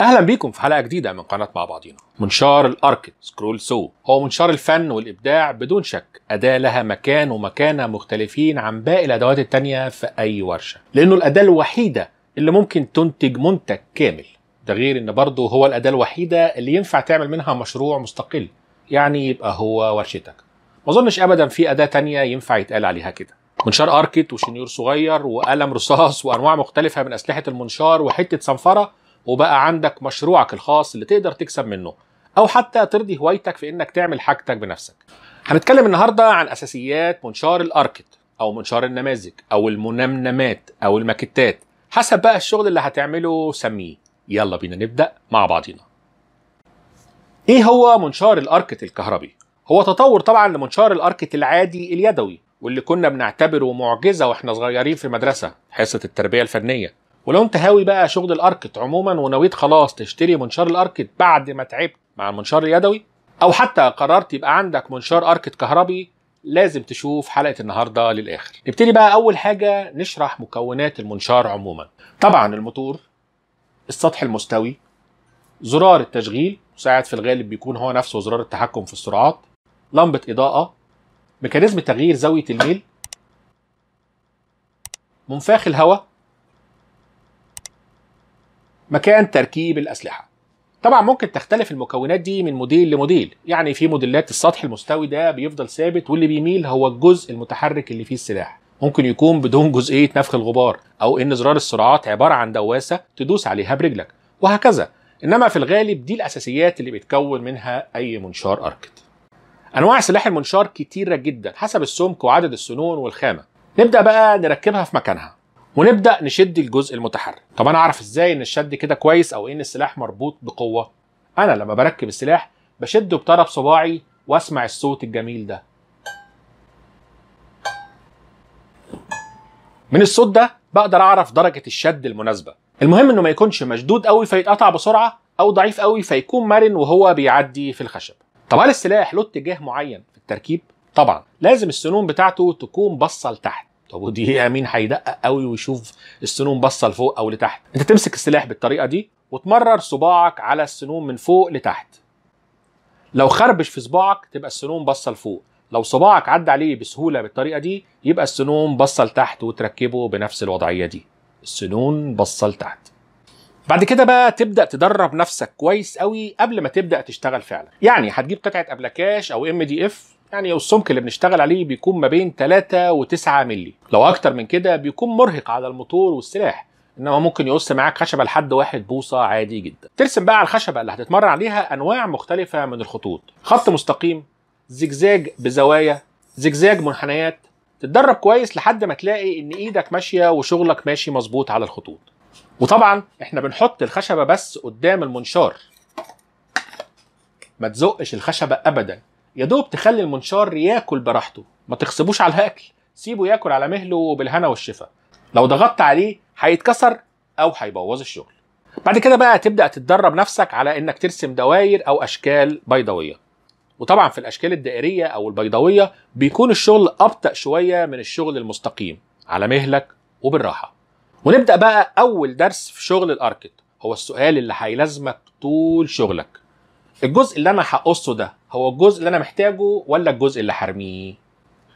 اهلا بيكم في حلقه جديده من قناه مع بعضينا منشار الارك سكرول سو هو منشار الفن والابداع بدون شك اداه لها مكان ومكانه مختلفين عن باقي الادوات التانية في اي ورشه لانه الاداه الوحيده اللي ممكن تنتج منتج كامل ده غير ان برضه هو الاداه الوحيده اللي ينفع تعمل منها مشروع مستقل يعني يبقى هو ورشتك ما اظنش ابدا في اداه تانية ينفع يتقال عليها كده منشار اركت وشنيور صغير وقلم رصاص وانواع مختلفه من اسلحه المنشار وحته صنفره وبقى عندك مشروعك الخاص اللي تقدر تكسب منه او حتى ترضي هوايتك في انك تعمل حاجتك بنفسك هنتكلم النهارده عن اساسيات منشار الاركت او منشار النماذج او المنمنمات او الماكتات حسب بقى الشغل اللي هتعمله سميه يلا بينا نبدا مع بعضينا ايه هو منشار الاركت الكهربي هو تطور طبعا لمنشار الاركت العادي اليدوي واللي كنا بنعتبره معجزه واحنا صغيرين في مدرسه حصه التربيه الفنيه ولو انت هاوي بقى شغل الاركت عموما ونويت خلاص تشتري منشار الاركت بعد ما تعبت مع المنشار اليدوي او حتى قررت يبقى عندك منشار اركت كهربي لازم تشوف حلقه النهارده للاخر نبتدي بقى اول حاجه نشرح مكونات المنشار عموما طبعا الموتور السطح المستوي زرار التشغيل ساعات في الغالب بيكون هو نفسه زرار التحكم في السرعات لمبه اضاءه ميكانيزم تغيير زاوية الميل منفاخ الهواء مكان تركيب الأسلحة طبعا ممكن تختلف المكونات دي من موديل لموديل يعني في موديلات السطح المستوي ده بيفضل ثابت واللي بيميل هو الجزء المتحرك اللي فيه السلاح ممكن يكون بدون جزئية نفخ الغبار أو إن زرار السرعات عبارة عن دواسة تدوس عليها برجلك وهكذا إنما في الغالب دي الأساسيات اللي بيتكون منها أي منشار أركد انواع سلاح المنشار كتيره جدا حسب السمك وعدد السنون والخامه نبدا بقى نركبها في مكانها ونبدا نشد الجزء المتحرك طب انا اعرف ازاي ان الشد كده كويس او ان السلاح مربوط بقوه انا لما بركب السلاح بشده بطرف صباعي واسمع الصوت الجميل ده من الصوت ده بقدر اعرف درجه الشد المناسبه المهم انه ما يكونش مشدود قوي فيتقطع بسرعه او ضعيف قوي فيكون مرن وهو بيعدي في الخشب طب هل السلاح له اتجاه معين في التركيب؟ طبعا لازم السنون بتاعته تكون باصه لتحت طب ودي إيه مين هيدقق قوي ويشوف السنون باصه لفوق او لتحت انت تمسك السلاح بالطريقه دي وتمرر صباعك على السنون من فوق لتحت لو خربش في صباعك تبقى السنون باصه لفوق لو صباعك عدى عليه بسهوله بالطريقه دي يبقى السنون باصه لتحت وتركبه بنفس الوضعيه دي السنون باصه لتحت بعد كده بقى تبدا تدرب نفسك كويس قوي قبل ما تبدا تشتغل فعلا يعني هتجيب قطعه ابلكاش او ام دي اف يعني السمك اللي بنشتغل عليه بيكون ما بين 3 و9 مللي لو اكتر من كده بيكون مرهق على الموتور والسلاح انما ممكن يقص معاك خشبه لحد واحد بوصه عادي جدا ترسم بقى على الخشبه اللي هتتمرن عليها انواع مختلفه من الخطوط خط مستقيم زجزاج بزوايا زجزاج منحنيات تتدرب كويس لحد ما تلاقي ان ايدك ماشيه وشغلك ماشي مظبوط على الخطوط وطبعا احنا بنحط الخشبه بس قدام المنشار ما تزقش الخشبه ابدا يا دوب تخلي المنشار ياكل براحته ما تغصبوش على الاكل سيبه ياكل على مهله وبالهنا والشفا لو ضغطت عليه هيتكسر او هيبوظ الشغل بعد كده بقى تبدا تتدرب نفسك على انك ترسم دواير او اشكال بيضاويه وطبعا في الاشكال الدائريه او البيضاويه بيكون الشغل ابطا شويه من الشغل المستقيم على مهلك وبالراحه ونبدا بقى اول درس في شغل الاركت هو السؤال اللي هيلازمك طول شغلك الجزء اللي انا هقصه ده هو الجزء اللي انا محتاجه ولا الجزء اللي هرميه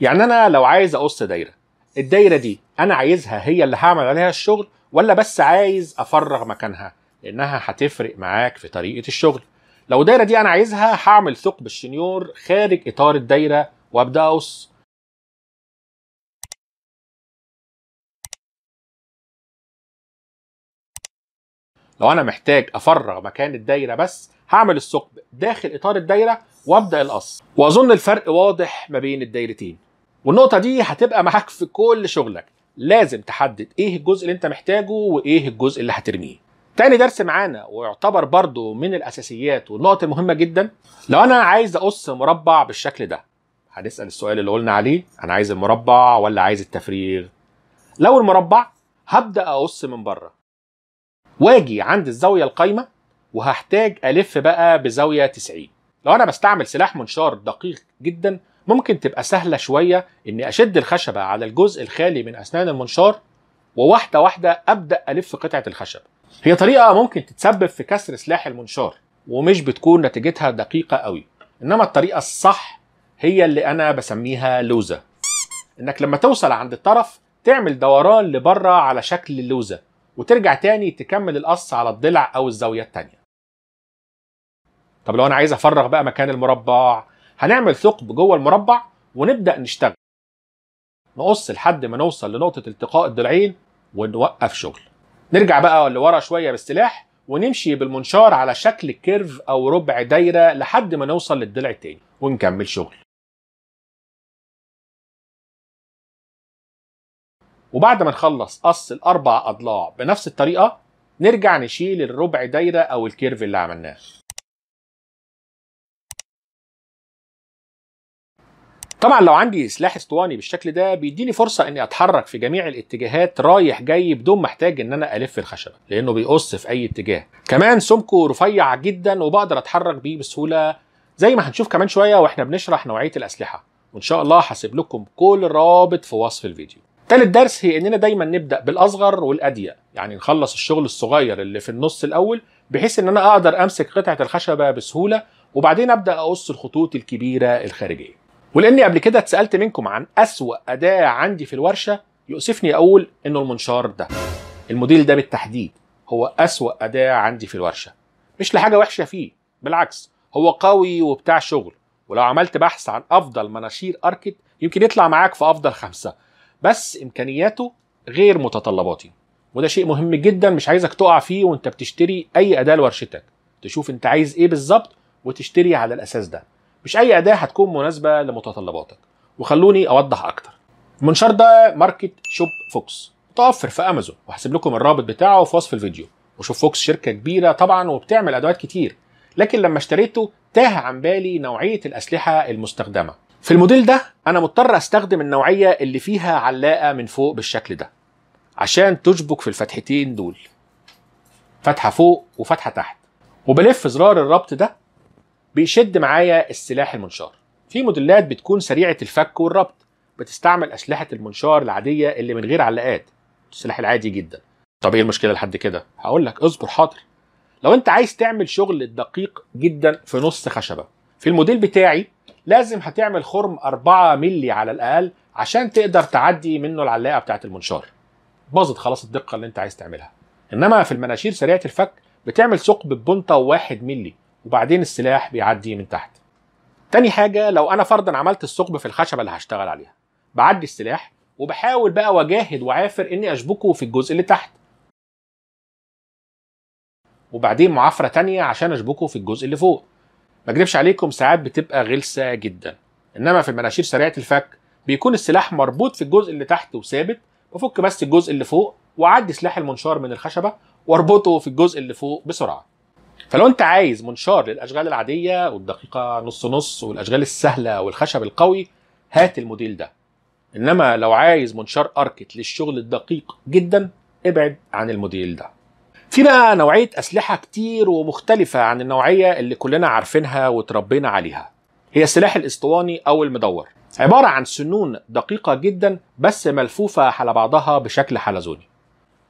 يعني انا لو عايز اقص دايره الدايره دي انا عايزها هي اللي هعمل عليها الشغل ولا بس عايز افرغ مكانها لانها هتفرق معاك في طريقه الشغل لو الدايره دي انا عايزها هعمل ثقب الشنيور خارج اطار الدايره وابدا اقص لو انا محتاج افرغ مكان الدايره بس هعمل الثقب داخل اطار الدايره وابدا القص واظن الفرق واضح ما بين الدايرتين والنقطه دي هتبقى معاك في كل شغلك لازم تحدد ايه الجزء اللي انت محتاجه وايه الجزء اللي هترميه تاني درس معانا ويعتبر برضه من الاساسيات والنقط المهمه جدا لو انا عايز اقص مربع بالشكل ده هنسال السؤال اللي قلنا عليه انا عايز المربع ولا عايز التفريغ لو المربع هبدا اقص من بره واجي عند الزاويه القايمه وهحتاج الف بقى بزاويه 90 لو انا بستعمل سلاح منشار دقيق جدا ممكن تبقى سهله شويه اني اشد الخشبه على الجزء الخالي من اسنان المنشار وواحده واحده ابدا الف قطعه الخشب هي طريقه ممكن تتسبب في كسر سلاح المنشار ومش بتكون نتيجتها دقيقه قوي انما الطريقه الصح هي اللي انا بسميها لوزه انك لما توصل عند الطرف تعمل دوران لبره على شكل اللوزه وترجع تاني تكمل القص على الضلع او الزاويه التانيه طب لو انا عايز افرغ بقى مكان المربع هنعمل ثقب جوه المربع ونبدا نشتغل نقص لحد ما نوصل لنقطه التقاء الضلعين ونوقف شغل نرجع بقى لورا شويه بالسلاح ونمشي بالمنشار على شكل كيرف او ربع دايره لحد ما نوصل للضلع التاني ونكمل شغل وبعد ما نخلص قص الاربع اضلاع بنفس الطريقه نرجع نشيل الربع دايره او الكيرف اللي عملناه طبعا لو عندي سلاح اسطواني بالشكل ده بيديني فرصه اني اتحرك في جميع الاتجاهات رايح جاي بدون ما احتاج ان انا الف الخشبه لانه بيقص في اي اتجاه كمان سمكه رفيع جدا وبقدر اتحرك بيه بسهوله زي ما هنشوف كمان شويه واحنا بنشرح نوعيه الاسلحه وان شاء الله هسيب لكم كل الروابط في وصف الفيديو تالت درس هي اننا دايما نبدا بالاصغر والاضيق يعني نخلص الشغل الصغير اللي في النص الاول بحيث ان انا اقدر امسك قطعه الخشبه بسهوله وبعدين ابدا اقص الخطوط الكبيره الخارجيه ولاني قبل كده اتسالت منكم عن اسوا اداه عندي في الورشه يؤسفني اقول انه المنشار ده الموديل ده بالتحديد هو اسوا اداه عندي في الورشه مش لحاجه وحشه فيه بالعكس هو قوي وبتاع شغل ولو عملت بحث عن افضل مناشير اركت يمكن يطلع معاك في افضل خمسه بس امكانياته غير متطلباتي وده شيء مهم جدا مش عايزك تقع فيه وانت بتشتري اي اداه لورشتك تشوف انت عايز ايه بالظبط وتشتري على الاساس ده مش اي اداه هتكون مناسبه لمتطلباتك وخلوني اوضح اكتر المنشار ده ماركت شوب فوكس متوفر في امازون وهسيب لكم الرابط بتاعه في وصف الفيديو وشوب فوكس شركه كبيره طبعا وبتعمل ادوات كتير لكن لما اشتريته تاه عن بالي نوعيه الاسلحه المستخدمه في الموديل ده انا مضطر استخدم النوعيه اللي فيها علاقه من فوق بالشكل ده عشان تشبك في الفتحتين دول فتحه فوق وفتحه تحت وبلف زرار الربط ده بيشد معايا السلاح المنشار في موديلات بتكون سريعه الفك والربط بتستعمل اسلحه المنشار العاديه اللي من غير علاقات السلاح العادي جدا طب ايه المشكله لحد كده هقول لك اصبر حاضر لو انت عايز تعمل شغل دقيق جدا في نص خشبه في الموديل بتاعي لازم هتعمل خرم 4 مللي على الاقل عشان تقدر تعدي منه العلاقه بتاعه المنشار باظت خلاص الدقه اللي انت عايز تعملها انما في المناشير سريعه الفك بتعمل ثقب ببنطه 1 مللي وبعدين السلاح بيعدي من تحت تاني حاجه لو انا فرضا عملت الثقب في الخشبه اللي هشتغل عليها بعدي السلاح وبحاول بقى واجاهد وعافر اني اشبكه في الجزء اللي تحت وبعدين معافره تانية عشان اشبكه في الجزء اللي فوق ما اكدبش عليكم ساعات بتبقى غلسه جدا انما في المناشير سريعه الفك بيكون السلاح مربوط في الجزء اللي تحت وثابت بفك بس الجزء اللي فوق وعدي سلاح المنشار من الخشبه واربطه في الجزء اللي فوق بسرعه فلو انت عايز منشار للاشغال العاديه والدقيقه نص نص والاشغال السهله والخشب القوي هات الموديل ده انما لو عايز منشار اركت للشغل الدقيق جدا ابعد عن الموديل ده في بقى نوعية أسلحة كتير ومختلفة عن النوعية اللي كلنا عارفينها وتربينا عليها هي السلاح الاسطواني أو المدور عبارة عن سنون دقيقة جدا بس ملفوفة على بعضها بشكل حلزوني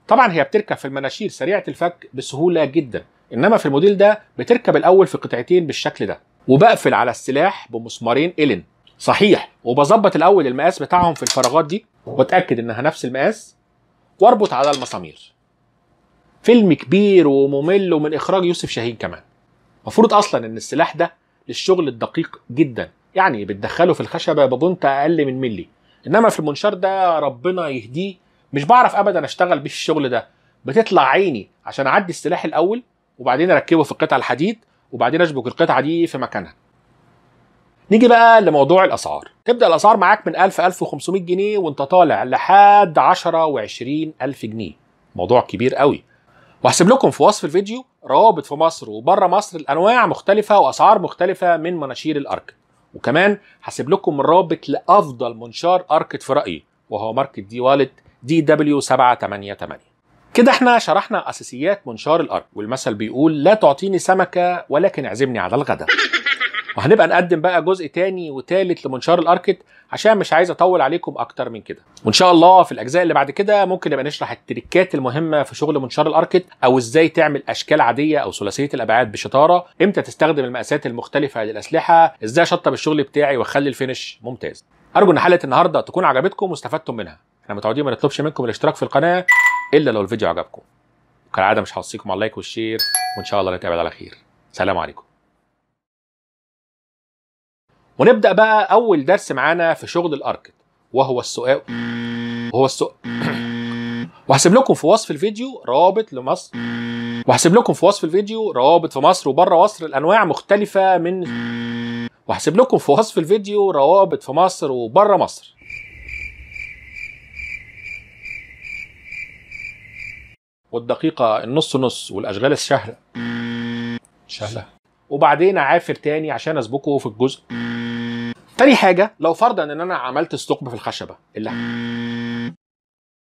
طبعا هي بتركب في المناشير سريعة الفك بسهولة جدا إنما في الموديل ده بتركب الأول في قطعتين بالشكل ده وبقفل على السلاح بمسمارين إلين صحيح وبظبط الأول المقاس بتاعهم في الفراغات دي وأتأكد إنها نفس المقاس وأربط على المسامير فيلم كبير وممل ومن اخراج يوسف شاهين كمان مفروض اصلا ان السلاح ده للشغل الدقيق جدا يعني بتدخله في الخشبه ببنت اقل من ملي انما في المنشار ده ربنا يهديه مش بعرف ابدا اشتغل بيه الشغل ده بتطلع عيني عشان اعدي السلاح الاول وبعدين اركبه في قطع الحديد وبعدين اشبك القطعه دي في مكانها نيجي بقى لموضوع الاسعار تبدا الاسعار معاك من 1000 1500 جنيه وانت طالع لحد 10 و20 الف جنيه موضوع كبير قوي وهسيب لكم في وصف الفيديو روابط في مصر وبره مصر لانواع مختلفه واسعار مختلفه من مناشير الارك وكمان هسيب لكم الرابط لافضل منشار اركت في رايي وهو ماركت دي والت دي دبليو 788 كده احنا شرحنا اساسيات منشار الارك والمثل بيقول لا تعطيني سمكه ولكن اعزمني على الغداء وهنبقى نقدم بقى جزء تاني وتالت لمنشار الاركت عشان مش عايز اطول عليكم اكتر من كده وان شاء الله في الاجزاء اللي بعد كده ممكن نبقى نشرح التريكات المهمه في شغل منشار الاركت او ازاي تعمل اشكال عاديه او ثلاثيه الابعاد بشطاره امتى تستخدم المقاسات المختلفه للاسلحه ازاي اشطب الشغل بتاعي واخلي الفينش ممتاز ارجو ان حلقه النهارده تكون عجبتكم واستفدتم منها احنا متعودين ما نطلبش منكم الاشتراك في القناه الا لو الفيديو عجبكم كالعاده مش هوصيكم على اللايك والشير وان شاء الله نتقابل على خير سلام عليكم ونبدا بقى اول درس معانا في شغل الاركت وهو السؤال وهو السؤال وهسيب لكم في وصف الفيديو روابط لمصر وهسيب لكم في وصف الفيديو روابط في مصر وبره مصر الانواع مختلفه من وهسيب لكم في وصف الفيديو روابط في مصر وبره مصر والدقيقة النص نص والأشغال الشهلة شهلة وبعدين أعافر تاني عشان أسبكه في الجزء تاني حاجه لو فرضا ان انا عملت ثقب في الخشبه إيه اللي